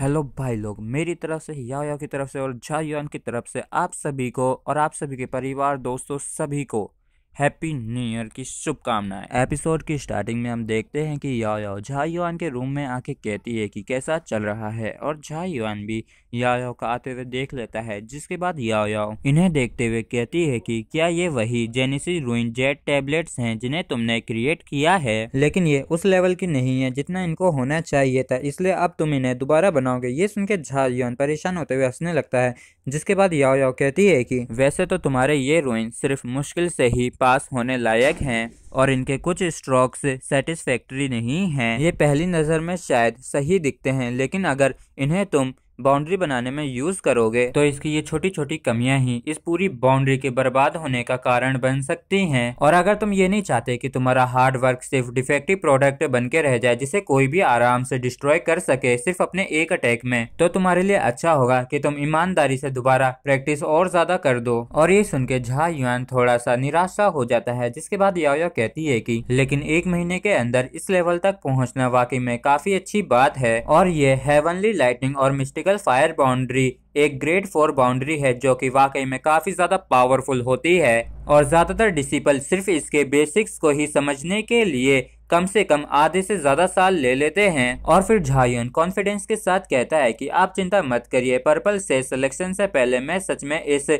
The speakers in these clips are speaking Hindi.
हेलो भाई लोग मेरी तरफ से या की तरफ से और जायुआन की तरफ से आप सभी को और आप सभी के परिवार दोस्तों सभी को हैप्पी न्यू ईयर की शुभकामनाएं एपिसोड की स्टार्टिंग में हम देखते हैं कि याओ झा युआन के रूम में आके कहती है कि कैसा चल रहा है और झा युआन भी याओ का आते हुए देख लेता है जिसके बाद याओ इन्हें देखते हुए कहती है कि क्या ये वही जेनेसिस रूइन जेट टेबलेट्स हैं जिन्हें तुमने क्रिएट किया है लेकिन ये उस लेवल की नहीं है जितना इनको होना चाहिए था इसलिए अब तुम इन्हें दोबारा बनाओगे ये सुन के झा युआन परेशान होते हुए हंसने लगता है जिसके बाद याओ याओ कहती है कि वैसे तो तुम्हारे ये रोइन सिर्फ मुश्किल से ही पास होने लायक हैं और इनके कुछ स्ट्रोक्स सेटिस्फेक्ट्री नहीं हैं ये पहली नज़र में शायद सही दिखते हैं लेकिन अगर इन्हें तुम बाउंड्री बनाने में यूज करोगे तो इसकी ये छोटी छोटी कमियां ही इस पूरी बाउंड्री के बर्बाद होने का कारण बन सकती हैं और अगर तुम ये नहीं चाहते कि तुम्हारा हार्ड वर्क सिर्फ डिफेक्टिव प्रोडक्ट बन के रह जाए जिसे कोई भी आराम से डिस्ट्रॉय कर सके सिर्फ अपने एक अटैक में तो तुम्हारे लिए अच्छा होगा की तुम ईमानदारी से दोबारा प्रैक्टिस और ज्यादा कर दो और ये सुन के झा युआन थोड़ा सा निराशा हो जाता है जिसके बाद यो कहती है की लेकिन एक महीने के अंदर इस लेवल तक पहुँचना वाकई में काफी अच्छी बात है और ये हेवनली लाइटिंग और मिस्टिकल ट्रॉपिकल फायर बाउंड्री एक ग्रेड फोर बाउंड्री है जो कि वाकई में काफी ज्यादा पावरफुल होती है और ज्यादातर डिसिपल सिर्फ इसके बेसिक्स को ही समझने के लिए कम से कम आधे से ज्यादा साल ले लेते हैं और फिर झायन कॉन्फिडेंस के साथ कहता है कि आप चिंता मत करिए पर्पल से सिलेक्शन से पहले मैं सच में इस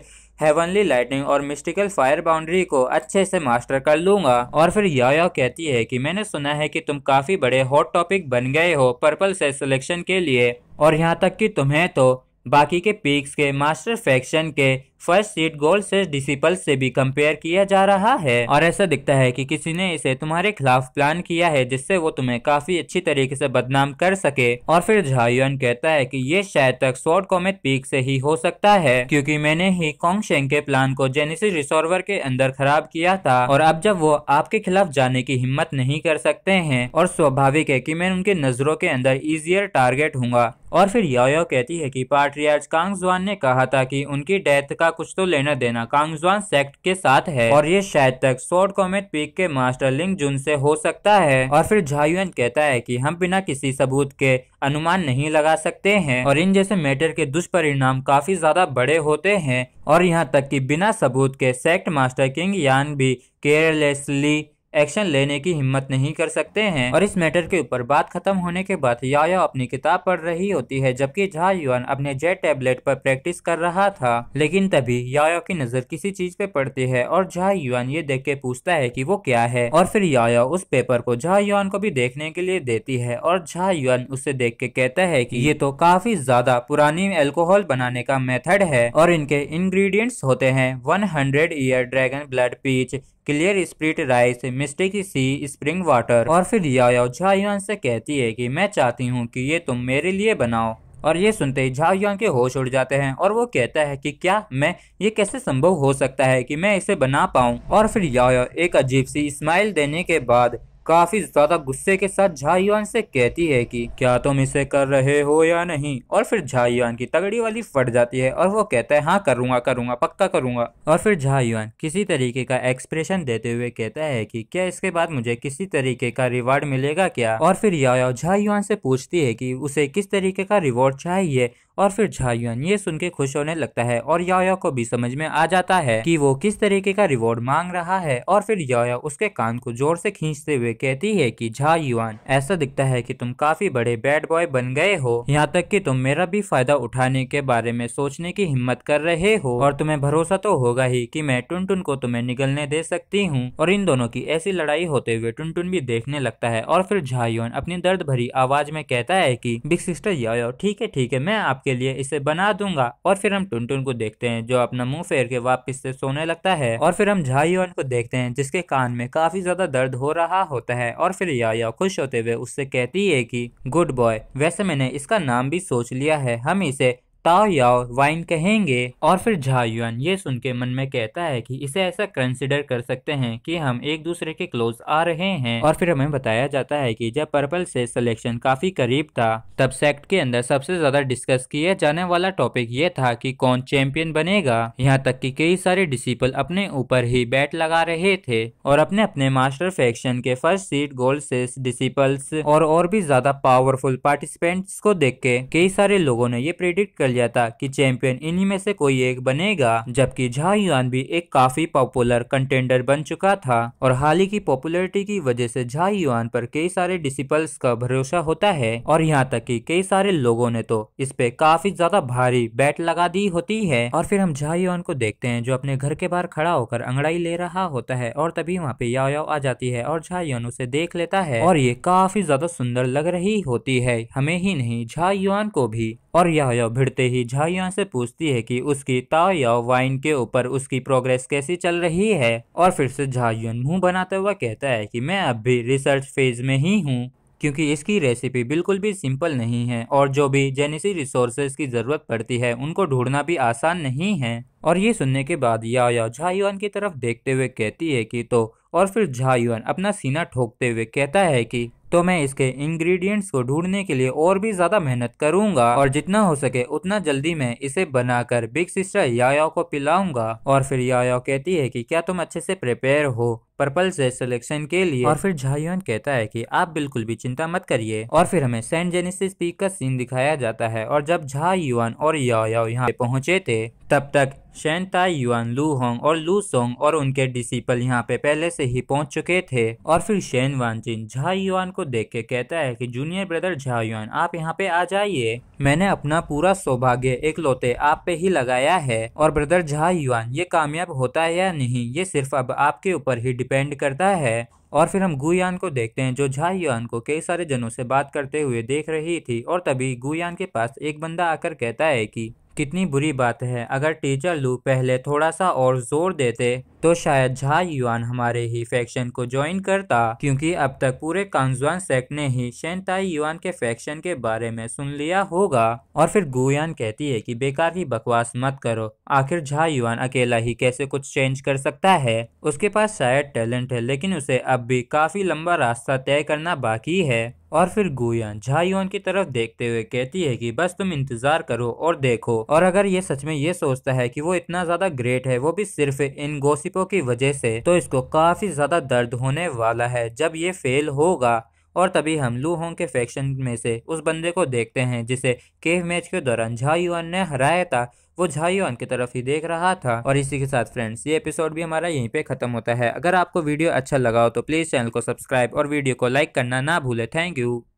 हेवनली लाइटिंग और मिस्टिकल फायर बाउंड्री को अच्छे से मास्टर कर लूंगा और फिर याया कहती है कि मैंने सुना है कि तुम काफी बड़े हॉट टॉपिक बन गए हो पर्पल से सिलेक्शन के लिए और यहाँ तक कि तुम्हें तो बाकी के पीक्स के मास्टर फैक्शन के फर्स्ट सीट गोल्ड से डिसिपल से भी कंपेयर किया जा रहा है और ऐसा दिखता है कि किसी ने इसे तुम्हारे खिलाफ प्लान किया है जिससे वो तुम्हें काफी अच्छी तरीके से बदनाम कर सके और फिर झायुन कहता है कि ये शायद तक शॉर्ट कॉमेट पीक से ही हो सकता है क्योंकि मैंने ही कॉन्ग शेंग के प्लान को जेनेसिस रिसोर्वर के अंदर खराब किया था और अब जब वो आपके खिलाफ जाने की हिम्मत नहीं कर सकते हैं और स्वाभाविक है की मैं उनके नजरों के अंदर इजियर टारगेट हूँ और फिर योयो कहती है कि पाट्रियार्च कांगजवान ने कहा था कि उनकी डेथ का कुछ तो लेना देना कांगजवान सेक्ट के साथ है और ये शायद तक सोर्ट कॉमेट पीक के मास्टर लिंग जुन से हो सकता है और फिर झायुन कहता है कि हम बिना किसी सबूत के अनुमान नहीं लगा सकते हैं और इन जैसे मैटर के दुष्परिणाम काफी ज्यादा बड़े होते हैं और यहाँ तक कि बिना सबूत के सेक्ट मास्टर किंग यान भी केयरलेसली एक्शन लेने की हिम्मत नहीं कर सकते हैं और इस मैटर के ऊपर बात खत्म होने के बाद याया अपनी किताब पढ़ रही होती है जबकि झा युआन अपने जेट टैबलेट पर प्रैक्टिस कर रहा था लेकिन तभी याया की नजर किसी चीज पे पड़ती है और झा युआन ये देख के पूछता है कि वो क्या है और फिर याया उस पेपर को झा युआन को भी देखने के लिए देती है और झा युआन उसे देख के कहता है की ये तो काफी ज्यादा पुरानी एल्कोहल बनाने का मेथड है और इनके इनग्रीडियंट्स होते हैं hundred year dragon blood peach clear spirit rice mistake sea spring water और फिर याओ झाइन से कहती है कि मैं चाहती हूँ कि ये तुम मेरे लिए बनाओ और ये सुनते ही झाओ के होश उड़ जाते हैं और वो कहता है कि क्या मैं ये कैसे संभव हो सकता है कि मैं इसे बना पाऊँ और फिर याओ एक अजीब सी स्माइल देने के बाद काफी ज्यादा गुस्से के साथ झाईवान से कहती है कि क्या तुम इसे कर रहे हो या नहीं और फिर झाईवान की तगड़ी वाली फट जाती है और वो कहता है हाँ करूंगा करूंगा पक्का करूंगा और फिर झाईवान किसी तरीके का एक्सप्रेशन देते हुए कहता है कि क्या इसके बाद मुझे किसी तरीके का रिवार्ड मिलेगा क्या और फिर याओ झाइयान से पूछती है कि उसे किस तरीके का रिवॉर्ड चाहिए और फिर झायुअन ये सुन के खुश होने लगता है और योया को भी समझ में आ जाता है कि वो किस तरीके का रिवॉर्ड मांग रहा है और फिर योया उसके कान को जोर से खींचते हुए कहती है कि झायुअन ऐसा दिखता है कि तुम काफी बड़े बैड बॉय बन गए हो यहाँ तक कि तुम मेरा भी फायदा उठाने के बारे में सोचने की हिम्मत कर रहे हो और तुम्हे भरोसा तो होगा ही की मैं टुन को तुम्हें निगलने दे सकती हूँ और इन दोनों की ऐसी लड़ाई होते हुए टुन भी देखने लगता है और फिर झायुअन अपनी दर्द भरी आवाज में कहता है की बिग सिस्टर योयो ठीक है ठीक है मैं आपके के लिए इसे बना दूंगा और फिर हम टुनटुन को देखते हैं जो अपना मुंह फेर के वापस से सोने लगता है और फिर हम झाईवन को देखते हैं जिसके कान में काफी ज्यादा दर्द हो रहा होता है और फिर याया खुश होते हुए उससे कहती है की गुड बॉय वैसे मैंने इसका नाम भी सोच लिया है हम इसे ताओयाओ वाइन कहेंगे और फिर झायुआन ये सुन के मन में कहता है कि इसे ऐसा कंसिडर कर सकते हैं कि हम एक दूसरे के क्लोज आ रहे हैं और फिर हमें बताया जाता है कि जब पर्पल से सिलेक्शन काफी करीब था तब सेक्ट के अंदर सबसे ज्यादा डिस्कस किया जाने वाला टॉपिक ये था कि कौन चैंपियन बनेगा यहाँ तक कि कई सारे डिसिपल अपने ऊपर ही बैट लगा रहे थे और अपने अपने मास्टर फैक्शन के फर्स्ट सीट गोल्ड से डिसिपल्स और और भी ज्यादा पावरफुल पार्टिसिपेंट्स को देख के कई सारे लोगों ने ये प्रिडिक्ट कर चल जाता कि चैंपियन इन्हीं में से कोई एक बनेगा जबकि झा युआन भी एक काफी पॉपुलर कंटेंडर बन चुका था और हाल ही की पॉपुलरिटी की वजह से झा युआन पर कई सारे डिसिपल्स का भरोसा होता है और यहाँ तक कि कई सारे लोगों ने तो इस पे काफी ज्यादा भारी बैट लगा दी होती है और फिर हम झा युआन को देखते हैं जो अपने घर के बाहर खड़ा होकर अंगड़ाई ले रहा होता है और तभी वहाँ पे याओ आ जाती है और झा युआन उसे देख लेता है और ये काफी ज्यादा सुंदर लग रही होती है हमें ही नहीं झा युआन को भी और यह भिड़ते ही झाइया से पूछती है कि उसकी ताओ वाइन के ऊपर उसकी प्रोग्रेस कैसी चल रही है और फिर से झायुन मुंह बनाता हुआ कहता है कि मैं अब भी रिसर्च फेज में ही हूँ क्योंकि इसकी रेसिपी बिल्कुल भी सिंपल नहीं है और जो भी जेनेसी रिसोर्सेज की ज़रूरत पड़ती है उनको ढूंढना भी आसान नहीं है और ये सुनने के बाद याया झाइवान की तरफ देखते हुए कहती है कि तो और फिर झाइवान अपना सीना ठोकते हुए कहता है कि तो मैं इसके इंग्रेडिएंट्स को ढूंढने के लिए और भी ज्यादा मेहनत करूंगा और जितना हो सके उतना जल्दी मैं इसे बनाकर बिग सिस्टर याया को पिलाऊंगा और फिर याया कहती है कि क्या तुम अच्छे से प्रिपेयर हो पर्पल से सिलेक्शन के लिए और फिर झायुन कहता है कि आप बिल्कुल भी चिंता मत करिए और फिर हमें सेंट जेनेसिस पीक का सीन दिखाया जाता है और जब झा युआन और याओ यहाँ पहुंचे थे तब तक शेन ताई युआन लू होंग और लू सोंग और उनके डिसिपल यहाँ पे पहले से ही पहुंच चुके थे और फिर वान जिन झा युआन को देख के कहता है कि जूनियर ब्रदर झा युआन आप यहाँ पे आ जाइए मैंने अपना पूरा सौभाग्य एकलौते आप पे ही लगाया है और ब्रदर झा युआन ये कामयाब होता है या नहीं ये सिर्फ अब आपके ऊपर ही डिपेंड करता है और फिर हम गुयान को देखते हैं जो झा युआन को कई सारे जनों से बात करते हुए देख रही थी और तभी गुयान के पास एक बंदा आकर कहता है कि कितनी बुरी बात है अगर टीचर लू पहले थोड़ा सा और जोर देते तो शायद झा युआन हमारे ही फैक्शन को ज्वाइन करता क्योंकि अब तक पूरे कांगजुआन सेक्ट ने ही शेनताई युआन के फैक्शन के बारे में सुन लिया होगा और फिर गुयान कहती है कि बेकार ही बकवास मत करो आखिर झा युआन अकेला ही कैसे कुछ चेंज कर सकता है उसके पास शायद टैलेंट है लेकिन उसे अब भी काफी लंबा रास्ता तय करना बाकी है और फिर गुयान झाईन की तरफ देखते हुए कहती है कि बस तुम इंतजार करो और देखो और अगर ये सच में ये सोचता है कि वो इतना ज्यादा ग्रेट है वो भी सिर्फ इन गोसिपों की वजह से तो इसको काफी ज्यादा दर्द होने वाला है जब ये फेल होगा और तभी हम लू होंग के फैक्शन में से उस बंदे को देखते हैं जिसे केव मैच के दौरान झायुआन ने हराया था वो झायुआन की तरफ ही देख रहा था और इसी के साथ फ्रेंड्स ये एपिसोड भी हमारा यहीं पे खत्म होता है अगर आपको वीडियो अच्छा लगा हो तो प्लीज़ चैनल को सब्सक्राइब और वीडियो को लाइक करना ना भूले थैंक यू